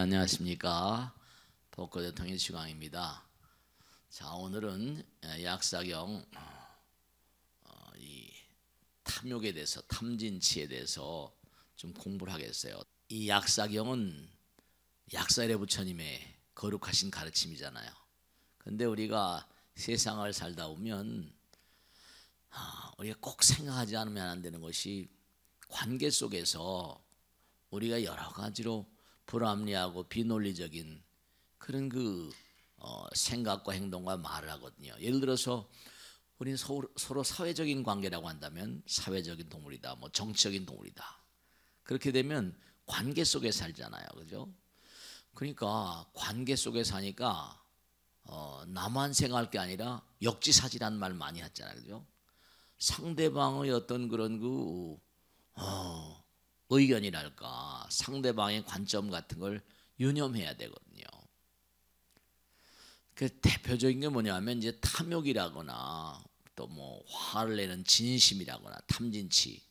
안녕하십니까 복고대 통일주강입니다. 자 오늘은 예, 약사경 어, 어, 이 탐욕에 대해서 탐진치에 대해서 좀 공부를 하겠어요. 이 약사경은 약사의 부처님의 거룩하신 가르침이잖아요. 근데 우리가 세상을 살다 보면 아, 우리가 꼭 생각하지 않으면 안 되는 것이 관계 속에서 우리가 여러 가지로 불합리하고 비논리적인 그런 그 어, 생각과 행동과 말을 하거든요. 예를 들어서 우리는 서로, 서로 사회적인 관계라고 한다면 사회적인 동물이다, 뭐 정치적인 동물이다. 그렇게 되면 관계 속에 살잖아요, 그죠? 그러니까 관계 속에 사니까 어, 나만 생각할 게 아니라 역지사지란 말 많이 하잖아요, 그죠? 상대방의 어떤 그런 그 어, 의견이랄까 상대방의 관점 같은 걸 유념해야 되거든요. 그 대표적인 게 뭐냐면 이제 탐욕이라거나 또 뭐 화를 내는 진심이라거나 탐진치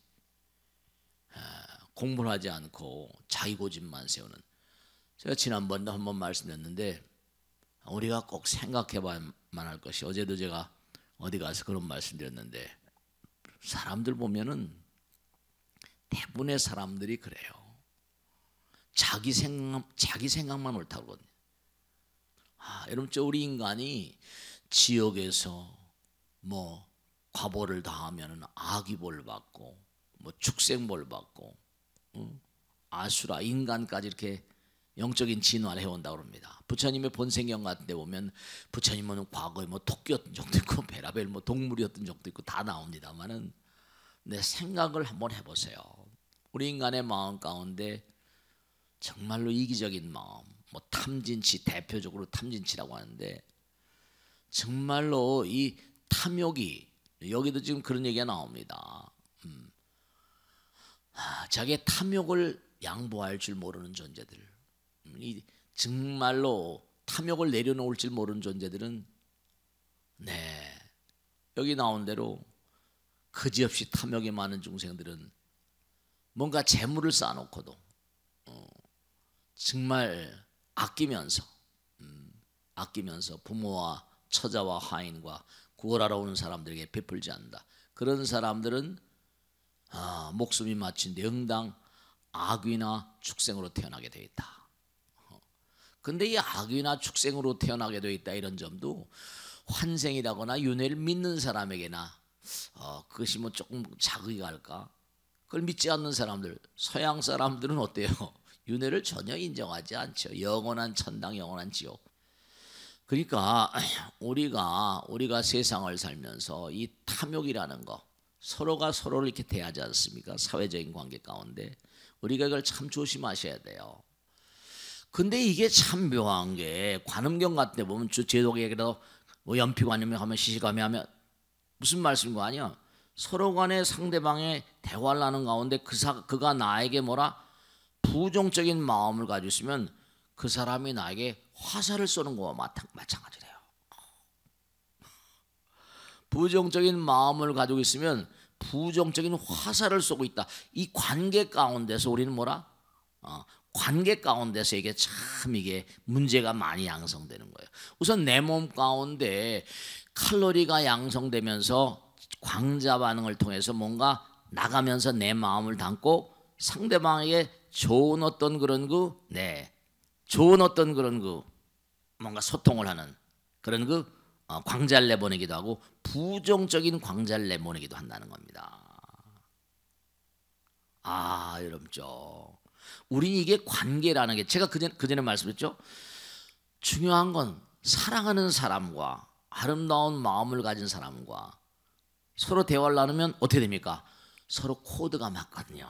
아, 공부 하지 않고 자기 고집만 세우는 제가 지난번도 한번 말씀드렸는데 우리가 꼭 생각해봐야만 할 것이 어제도 제가 어디 가서 그런 말씀드렸는데 사람들 보면은 대부분의 사람들이 그래요. 자기 생각 자기 생각만 옳다고 거든요 아, 여러분 저 우리 인간이 지옥에서 뭐 과보를 다하면은 아기벌 받고 뭐 축생벌 받고 응? 아수라 인간까지 이렇게 영적인 진화를 해온다 그럽니다. 부처님의 본생경 같은데 보면 부처님은 과거에 뭐 토끼였던 적도 있고 베라벨 뭐 동물이었던 적도 있고 다 나옵니다만은 내 생각을 한번 해보세요. 우리 인간의 마음 가운데 정말로 이기적인 마음, 뭐 탐진치 대표적으로 탐진치라고 하는데 정말로 이 탐욕이 여기도 지금 그런 얘기가 나옵니다. 음. 아, 자기의 탐욕을 양보할 줄 모르는 존재들, 음, 이 정말로 탐욕을 내려놓을 줄 모르는 존재들은 네 여기 나온 대로 거지없이 탐욕이 많은 중생들은 뭔가 재물을 쌓아놓고도 어, 정말 아끼면서 음, 아끼면서 부모와 처자와 하인과 구걸하러 오는 사람들에게 베풀지 않는다. 그런 사람들은 아, 목숨이 마친 영당 악귀나 축생으로 태어나게 되어 있다. 그런데이 어, 악귀나 축생으로 태어나게 되어 있다 이런 점도 환생이라거나 윤회를 믿는 사람에게나 어, 그것이 뭐 조금 자극이 갈까? 그걸 믿지 않는 사람들, 서양 사람들은 어때요? 윤회를 전혀 인정하지 않죠. 영원한 천당, 영원한 지옥. 그러니까 우리가 우리가 세상을 살면서 이 탐욕이라는 거 서로가 서로를 이렇게 대하지 않습니까? 사회적인 관계 가운데 우리가 이걸 참 조심하셔야 돼요. 근데 이게 참 묘한 게 관음경 같은 데 보면 주 제독에게도 뭐 연피관염이 하면 시시감이 하면 무슨 말씀인가 아니야? 서로 간에 상대방의 대화를 하는 가운데 그 사, 그가 나에게 뭐라 부정적인 마음을 가지고 있으면 그 사람이 나에게 화살을 쏘는 거와 마찬가지래요. 부정적인 마음을 가지고 있으면 부정적인 화살을 쏘고 있다. 이 관계 가운데서 우리는 뭐라? 어, 관계 가운데서 이게 참 이게 문제가 많이 양성되는 거예요. 우선 내 몸 가운데 칼로리가 양성되면서 광자 반응을 통해서 뭔가 나가면서 내 마음을 담고 상대방에게 좋은 어떤 그런 그, 네, 좋은 어떤 그런 그 뭔가 소통을 하는 그런 그 어, 광자를 내보내기도 하고 부정적인 광자를 내보내기도 한다는 겁니다. 아, 여러분죠. 우린 이게 관계라는 게 제가 그전, 그전에 말씀했죠. 중요한 건 사랑하는 사람과 아름다운 마음을 가진 사람과 서로 대화를 나누면 어떻게 됩니까? 서로 코드가 맞거든요.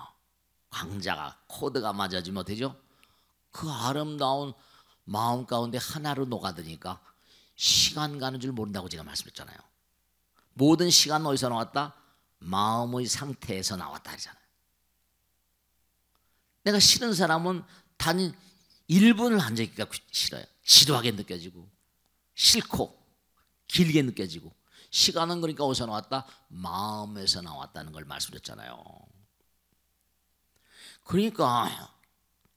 강자가 코드가 맞아지면 어죠그 아름다운 마음 가운데 하나로 녹아드니까 시간 가는 줄 모른다고 제가 말씀했잖아요. 모든 시간 어디서 나왔다? 마음의 상태에서 나왔다 하잖아요. 내가 싫은 사람은 단 1분을 앉아있기가 싫어요. 지루하게 느껴지고 싫고 길게 느껴지고 시간은 그러니까 어디서 나왔다? 마음에서 나왔다는 걸 말씀드렸잖아요. 그러니까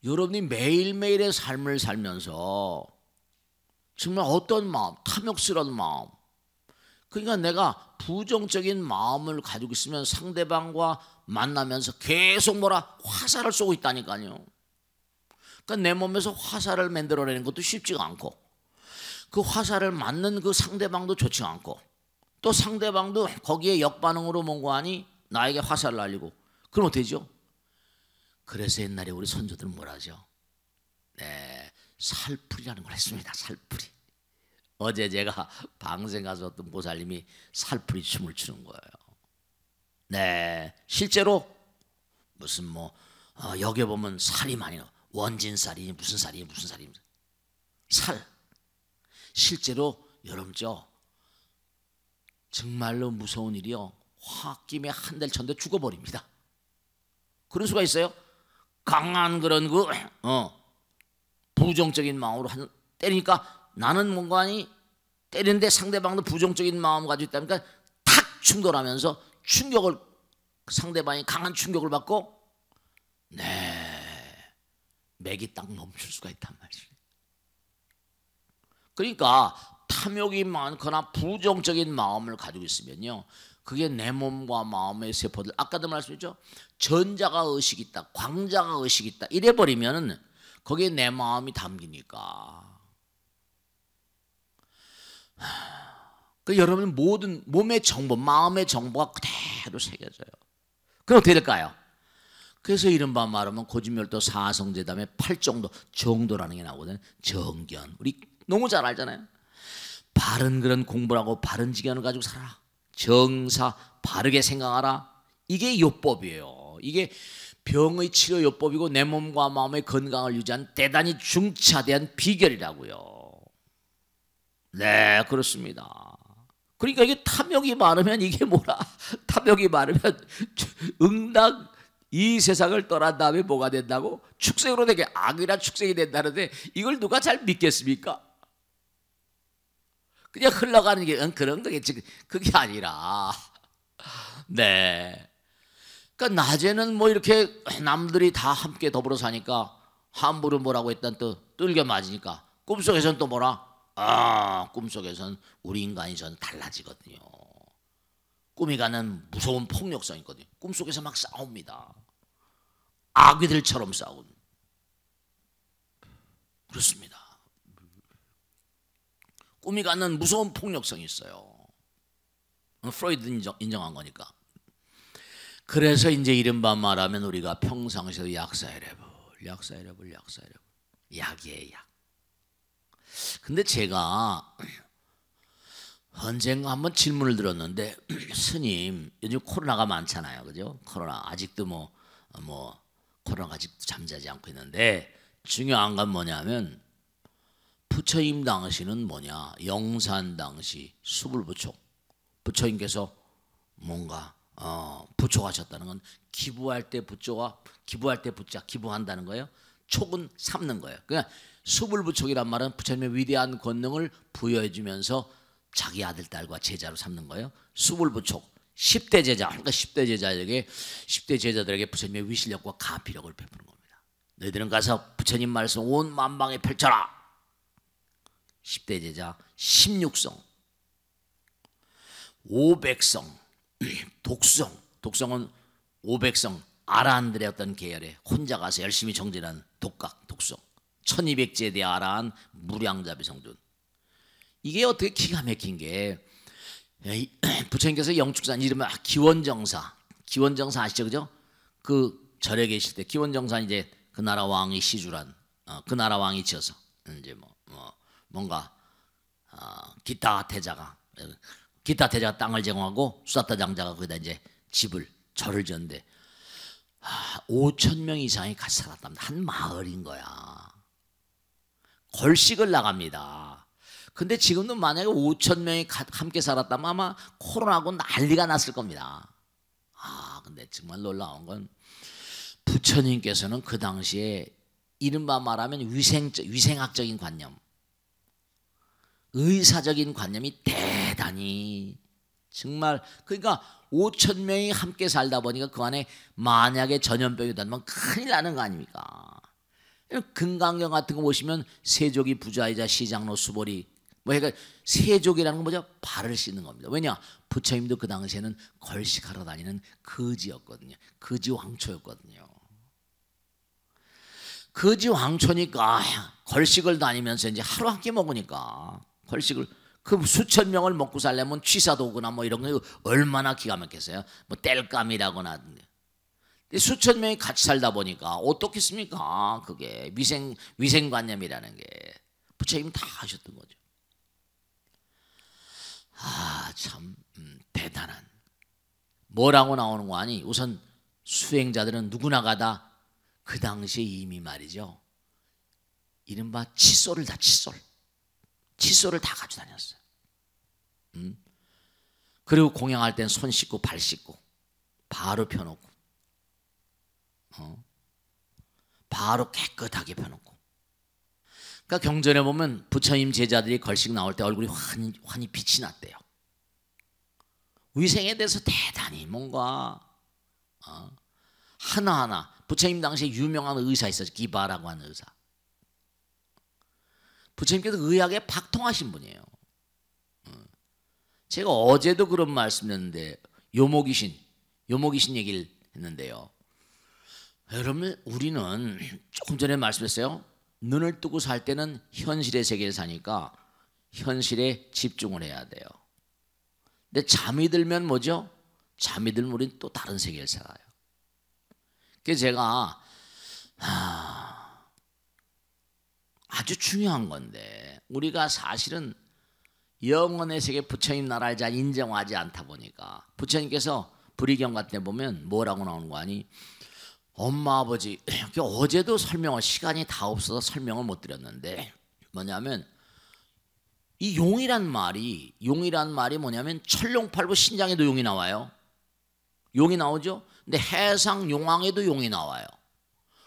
여러분이 매일매일의 삶을 살면서 정말 어떤 마음, 탐욕스러운 마음. 그러니까 내가 부정적인 마음을 가지고 있으면 상대방과 만나면서 계속 뭐라 화살을 쏘고 있다니까요. 그러니까 내 몸에서 화살을 만들어내는 것도 쉽지가 않고 그 화살을 맞는 그 상대방도 좋지 않고 또 상대방도 거기에 역반응으로 뭔고하니 나에게 화살을 날리고 그럼 어떻게죠 그래서 옛날에 우리 선조들은 뭐라 하죠? 네, 살풀이라는 걸 했습니다. 살풀이. 어제 제가 방생 가서 어떤 보살님이 살풀이 춤을 추는 거예요. 네, 실제로 무슨 뭐 어, 여기 보면 살이 많이 나. 원진살이 무슨 살이 무슨 살이 살. 실제로 여러분죠 정말로 무서운 일이요. 화김에한 달 전도 죽어버립니다. 그런 수가 있어요. 강한 그런 그 어, 부정적인 마음으로 한, 때리니까 나는 뭔가 아니 때리는데 상대방도 부정적인 마음 가지고 있다 니까탁 그러니까 충돌하면서 충격을 상대방이 강한 충격을 받고 네 맥이 딱 멈출 수가 있단 말이죠. 그러니까 탐욕이 많거나 부정적인 마음을 가지고 있으면요. 그게 내 몸과 마음의 세포들 아까도 말씀했죠. 전자가 의식 있다. 광자가 의식 있다. 이래 버리면은 거기에 내 마음이 담기니까. 그 여러분 모든 몸의 정보, 마음의 정보가 그대로 새겨져요. 그럼 어떻게 될까요? 그래서 이른바 말하면 고진멸도 사성제담의 8정도 정도라는 게 나오거든요. 정견. 우리 너무 잘 알잖아요. 바른 그런 공부하고 바른 지견을 가지고 살아라. 정사 바르게 생각하라. 이게 요법이에요. 이게 병의 치료 요법이고 내 몸과 마음의 건강을 유지한 대단히 중차대한 비결이라고요. 네, 그렇습니다. 그러니까 이게 탐욕이 많으면 이게 뭐라? 탐욕이 많으면 응당 이 세상을 떠난 다음에 뭐가 된다고? 축생으로 되게 악이란 축생이 된다는데 이걸 누가 잘 믿겠습니까? 그냥 흘러가는 게 그런 거겠지. 그, 그게 아니라. 네. 그러니까 낮에는 뭐 이렇게 남들이 다 함께 더불어 사니까 함부로 뭐라고 했던 또 뚫겨 맞으니까 꿈속에선 또 뭐라? 아, 꿈속에선 우리 인간이 전 달라지거든요. 꿈이 가는 무서운 폭력성이 있거든요. 꿈속에서 막 싸웁니다. 아귀들처럼 싸운. 그렇습니다. 꿈이 갖는 무서운 폭력성이 있어요. 프로이드 인정, 인정한 거니까. 그래서 이제 이른바 말하면 우리가 평상시에 약사이레블, 약사이레블, 약사이레블, 약이에요, 약. 근데 제가 언젠가 한번 질문을 들었는데 스님 요즘 코로나가 많잖아요, 그죠? 코로나 아직도 뭐 뭐 코로나 아직도 잠자지 않고 있는데 중요한 건 뭐냐면 부처님 당시는 뭐냐? 영산 당시 수불부촉. 부처님께서 뭔가 어, 부촉하셨다는 건 기부할 때 부처가 기부할 때 부자 기부한다는 거예요. 촉은 삼는 거예요. 그냥 그러니까 수불부촉이란 말은 부처님의 위대한 권능을 부여해주면서 자기 아들 딸과 제자로 삼는 거예요. 수불부촉 10대 제자 그러니까 10대 제자에게 10대 제자들에게 부처님의 위실력과 가피력을 베푸는 겁니다. 너희들은 가서 부처님 말씀 온 만방에 펼쳐라. 10대 제자 16성, 500성, 독성, 독성은 500성, 아라한들의 어떤 계열에 혼자 가서 열심히 정진한 독각, 독성, 1200제대 아라한 무량자비 성준. 이게 어떻게 기가 막힌 게 부처님께서 영축산 이름을 아, 기원정사, 기원정사 아시죠 그죠? 그 절에 계실 때 기원정사 이제 그 나라 왕이 시주란 어, 그 나라 왕이 지어서 이제 뭐 뭔가 어, 기타 태자가 기타 대자가 땅을 제공하고 수사타 장자가 거기다 이제 집을 절을 지었는데 5천 명 이상이 같이 살았답니다. 한 마을인 거야. 걸식을 나갑니다. 근데 지금도 만약에 5천 명이 함께 살았다면 아마 코로나고 난리가 났을 겁니다. 아, 근데 정말 놀라운 건 부처님께서는 그 당시에 이른바 말하면 위생 위생학적인 관념, 의사적인 관념이 대단히 정말 그러니까 5천 명이 함께 살다 보니까 그 안에 만약에 전염병이 된다면 큰일 나는 거 아닙니까? 금강경 같은 거 보시면 세족이 부자이자 시장로 수보리뭐 그러니까 세족이라는 건 뭐죠? 발을 씻는 겁니다. 왜냐? 부처님도 그 당시에는 걸식하러 다니는 거지였거든요. 거지 왕초였거든요. 거지 왕초니까 걸식을 다니면서 이제 하루 한 끼 먹으니까 헐식을그 수천 명을 먹고 살려면 취사도구나 뭐 이런 거 얼마나 기가 막혔어요뭐 뗄감이라거나 수천 명이 같이 살다 보니까 어떻겠습니까? 그게 위생 위생관념이라는 게 부처님 다 하셨던 거죠. 아참 음, 대단한 뭐라고 나오는 거 아니? 우선 수행자들은 누구나가 다그 당시에 이미 말이죠. 이른바 칫솔을 다 칫솔. 칫솔을 다 가지고 다녔어요. 음? 그리고 공양할 땐 손 씻고 발 씻고 바로 펴놓고 어? 바로 깨끗하게 펴놓고 그러니까 경전에 보면 부처님 제자들이 걸식 나올 때 얼굴이 환히, 환히 빛이 났대요. 위생에 대해서 대단히 뭔가 어? 하나하나 부처님 당시에 유명한 의사 있었죠. 기바라고 하는 의사. 부처님께서 의학에 박통하신 분이에요. 음. 제가 어제도 그런 말씀드는데 요목이신 요목이신 얘기를 했는데요. 여러분 우리는 조금 전에 말씀했어요. 눈을 뜨고 살 때는 현실의 세계에 사니까 현실에 집중을 해야 돼요. 근데 잠이 들면 뭐죠? 잠이 들면 우린 또 다른 세계를 살아요. 그래서 제가 아, 아주 중요한 건데 우리가 사실은 영원의 세계 부처님 나라를 잘 인정하지 않다 보니까 부처님께서 불의경 같은 데 보면 뭐라고 나오는 거 아니? 엄마 아버지 어제도 설명을 시간이 다 없어서 설명을 못 드렸는데 뭐냐면 이 용이란 말이 용이란 말이 뭐냐면 철룡팔부 신장에도 용이 나와요. 용이 나오죠. 근데 해상 용왕에도 용이 나와요.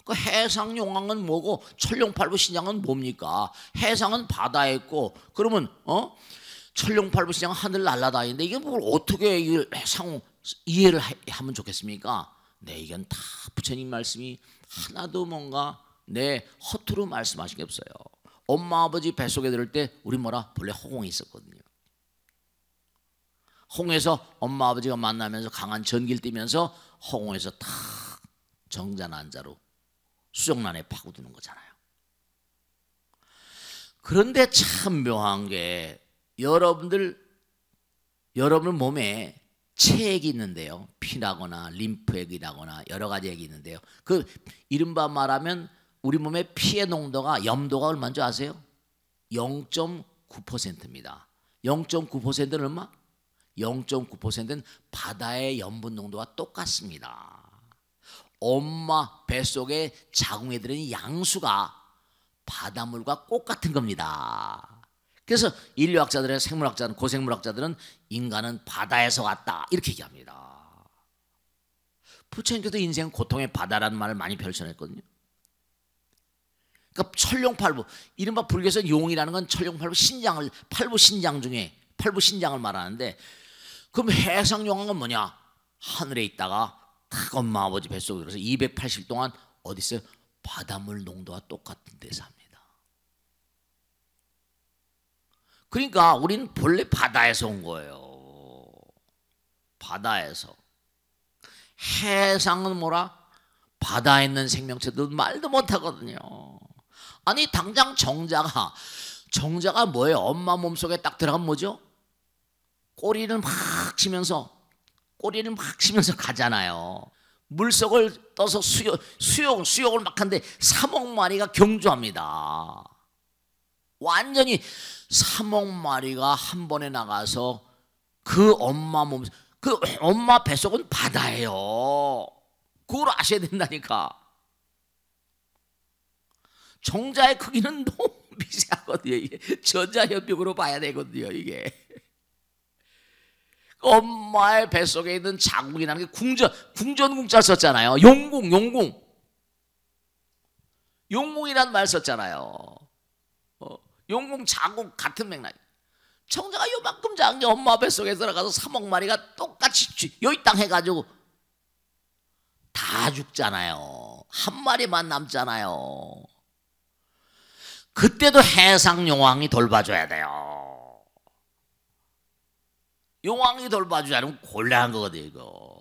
그 해상 용왕은 뭐고 철룡팔부 신장은 뭡니까? 해상은 바다에 있고 그러면 어? 철룡팔부 신장 은 하늘 날라다니는데 이게 뭘 어떻게 이걸 상호 이해를 하면 좋겠습니까? 네, 이건 다 부처님 말씀이 하나도 뭔가 내 네, 허투루 말씀하신 게 없어요. 엄마 아버지 뱃속에 들을 때 우리 뭐라 본래 허공이 있었거든요. 홍에서 엄마 아버지가 만나면서 강한 전기를 띠면서 허공에서 탁 정자난자로 수정란에 파고드는 거잖아요. 그런데 참 묘한 게 여러분들 여러분 몸에 체액이 있는데요. 피라거나 림프액이라거나 여러 가지 액이 있는데요. 그 이른바 말하면 우리 몸의 피의 농도가 염도가 얼마인 줄 아세요? 0.9%입니다. 0.9%는 얼마? 0.9%는 바다의 염분 농도와 똑같습니다. 엄마 뱃속에 자궁에 들은 양수가 바닷물과 꽃 같은 겁니다. 그래서 인류학자들의 생물학자는 고생물학자들은 인간은 바다에서 왔다 이렇게 얘기합니다. 부처님께서 인생 고통의 바다라는 말을 많이 펼쳐냈거든요. 그러니까 천룡팔부 이른바 불교에서 용이라는 건철룡팔부 신장을 팔부 신장 중에 팔부 신장을 말하는데 그럼 해상용은 뭐냐? 하늘에 있다가 엄마 아버지 뱃속에 들어서 280 동안 어디 있어요? 바닷물 농도와 똑같은 데 삽니다. 그러니까 우리는 본래 바다에서 온 거예요. 바다에서. 해상은 뭐라? 바다에 있는 생명체들 말도 못하거든요. 아니 당장 정자가 정자가 뭐예요? 엄마 몸속에 딱 들어가면 뭐죠? 꼬리를 막 치면서 꼬리를 막 치면서 가잖아요. 물속을 떠서 수욕, 수욕, 수욕을 막 하는데 3억 마리가 경주합니다. 완전히 3억 마리가 한 번에 나가서 그 엄마 몸, 그 엄마 뱃속은 바다예요. 그걸 아셔야 된다니까. 정자의 크기는 너무 미세하거든요. 이게 전자협력으로 봐야 되거든요. 이게. 엄마의 뱃속에 있는 자궁이라는 게 궁전, 궁전궁자 썼잖아요. 용궁, 용궁. 용궁이란 말 썼잖아요. 어, 용궁, 자궁 같은 맥락. 청자가 요만큼 작은 게 엄마 뱃속에 들어가서 3억 마리가 똑같이 여기 땅 해가지고 다 죽잖아요. 한 마리만 남잖아요. 그때도 해상 용왕이 돌봐줘야 돼요. 용왕이 돌봐주지 않으면 곤란한 거거든 이거.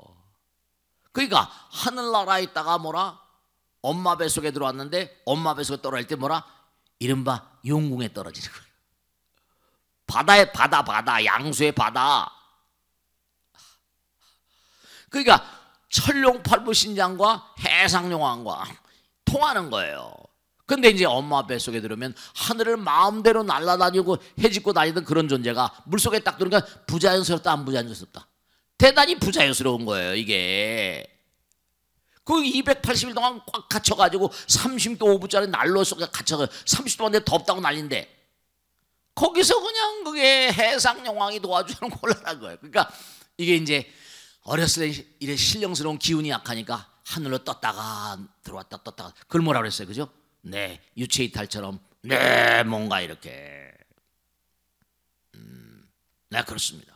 그러니까 하늘나라에 있다가 뭐라 엄마 뱃속에 들어왔는데 엄마 뱃속에 떨어질 때 뭐라 이른바 용궁에 떨어지는 거예요. 바다의 바다 바다 양수의 바다. 그러니까 천룡팔부 신장과 해상용왕과 통하는 거예요. 근데 이제 엄마 뱃속에 들으면 하늘을 마음대로 날아다니고 해집고 다니던 그런 존재가 물속에 딱 들으니까 부자연스럽다 안 부자연스럽다. 대단히 부자연스러운 거예요 이게. 그 280일 동안 꽉 갇혀가지고 30도 5분짜리 난로 속에 갇혀서 30도 안에 덥다고 난린데 거기서 그냥 그게 해상 용왕이 도와주는 곤란한 거예요. 그러니까 이게 이제 어렸을 때 이래 신령스러운 기운이 약하니까 하늘로 떴다가 들어왔다 떴다가 그걸 뭐라 그랬어요 그죠? 네, 유체 이탈처럼 네, 뭔가 이렇게. 음, 네, 그렇습니다.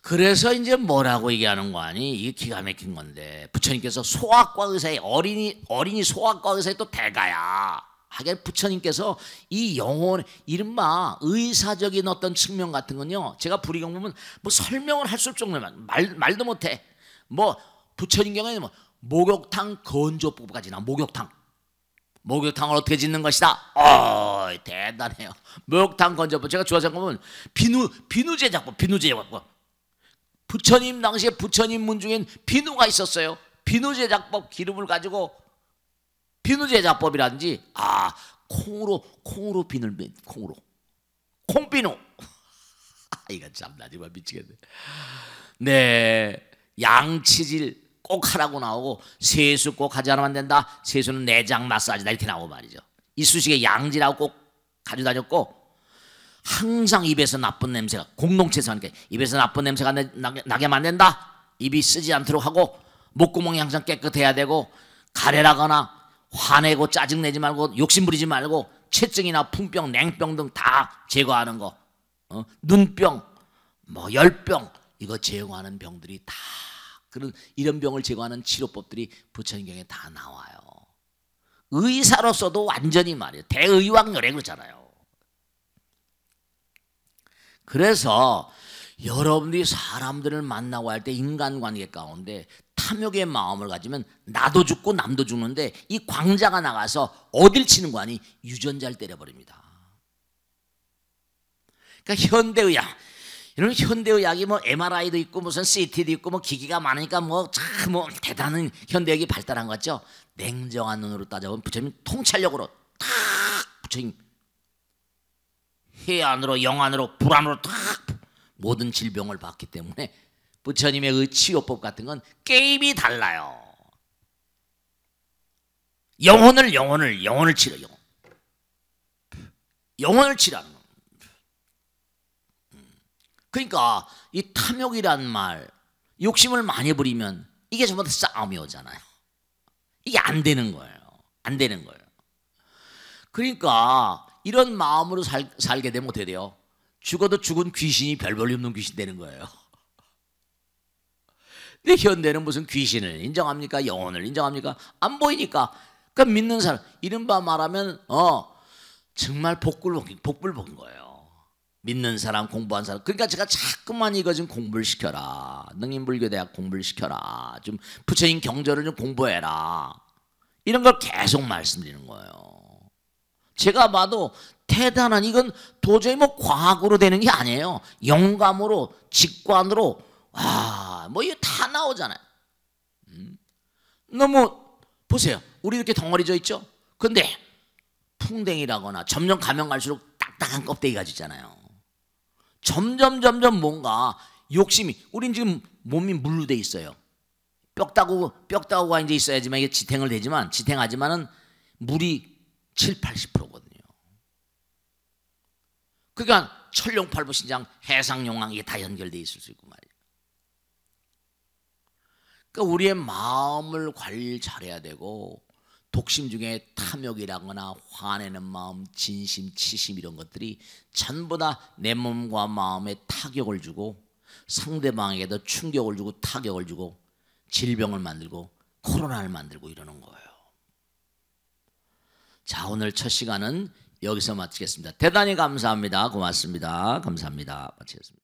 그래서 이제 뭐라고 얘기하는 거 아니? 이게 기가 막힌 건데 부처님께서 소아과 의사의 어린이 어린이 소아과 의사의 또 대가야. 하게 부처님께서 이 영혼 이른바 의사적인 어떤 측면 같은 건요. 제가 불이경 보면 뭐 설명을 할 수 없을 정도만 말 말도 못해. 뭐 부처님 경우에는 뭐 목욕탕 건조법까지 나 목욕탕. 목욕탕을 어떻게 짓는 것이다. 어, 대단해요. 목욕탕 건조법. 제가 주화장 보면 비누 비누 제작법, 비누 제작법. 부처님 당시에 부처님 문 중엔 비누가 있었어요. 비누 제작법 기름을 가지고 비누 제작법이라든지 아 콩으로 콩으로 비늘 맨 콩으로 콩비누. 아, 이건 참나 정말 미치겠네. 네 양치질 꼭 하라고 나오고 세수 꼭 하지 않으면 안 된다. 세수는 내장 마사지다 이렇게 나오고 말이죠. 이쑤시개 양지라고 꼭가져 다녔고 항상 입에서 나쁜 냄새가 공동체에서 하니까 입에서 나쁜 냄새가 나게 만든다. 입이 쓰지 않도록 하고 목구멍이 항상 깨끗해야 되고 가래라거나 화내고 짜증내지 말고 욕심부리지 말고 체증이나 풍병, 냉병 등 다 제거하는 거 어? 눈병, 뭐 열병 이거 제거하는 병들이 다 그런 이런 병을 제거하는 치료법들이 부처님경에 다 나와요. 의사로서도 완전히 말이에요. 대의왕열애 그러잖아요. 그래서 여러분들이 사람들을 만나고 할 때 인간관계 가운데 탐욕의 마음을 가지면 나도 죽고 남도 죽는데 이 광자가 나가서 어딜 치는 거 아니 유전자를 때려버립니다. 그러니까 현대의학 이런 현대의학이 뭐 MRI도 있고 무슨 CT도 있고 뭐 기기가 많으니까 뭐 참 뭐 대단한 현대의학이 발달한 것 같죠. 냉정한 눈으로 따져보면 부처님 통찰력으로 탁 부처님 해안으로 영안으로 불안으로 탁 모든 질병을 봤기 때문에 부처님의 그 치료법 같은 건 게임이 달라요. 영혼을 영혼을 영혼을 치료 영혼. 영혼을 치라는 그러니까 이 탐욕이란 말, 욕심을 많이 부리면 이게 전부 다 싸움이 오잖아요. 이게 안 되는 거예요. 안 되는 거예요. 그러니까 이런 마음으로 살, 살게 되면 어떻게 돼요? 죽어도 죽은 귀신이 별 볼일 없는 귀신 되는 거예요. 근데 현대는 무슨 귀신을 인정합니까? 영혼을 인정합니까? 안 보이니까. 그러니까 믿는 사람, 이른바 말하면, 어, 정말 복불, 복불 본 거예요. 믿는 사람, 공부한 사람. 그러니까 제가 자꾸만 이거 좀 공부를 시켜라. 능인불교대학 공부를 시켜라. 좀 부처님 경전을 좀 공부해라. 이런 걸 계속 말씀드리는 거예요. 제가 봐도 대단한 이건 도저히 뭐 과학으로 되는 게 아니에요. 영감으로, 직관으로, 와, 뭐 이거 다 나오잖아요. 음? 너무, 보세요. 우리 이렇게 덩어리져 있죠? 근데 풍뎅이라거나 점점 가면 갈수록 딱딱한 껍데기 가지잖아요. 점점 점점 뭔가 욕심이 우린 지금 몸이 물로 돼 있어요. 뼈따구 뼈따구가 이제 있어야지만 이게 지탱을 되지만 지탱하지만은 물이 7, 80%거든요. 그러니까 천룡팔부 신장 해상용왕 이게 다 연결돼 있을 수 있고 말이에요. 그러니까 우리의 마음을 관리 잘해야 되고 복심 중에 탐욕이라거나 화내는 마음, 진심, 치심 이런 것들이 전부 다 내 몸과 마음에 타격을 주고 상대방에게도 충격을 주고 타격을 주고 질병을 만들고 코로나를 만들고 이러는 거예요. 자, 오늘 첫 시간은 여기서 마치겠습니다. 대단히 감사합니다. 고맙습니다. 감사합니다. 마치겠습니다.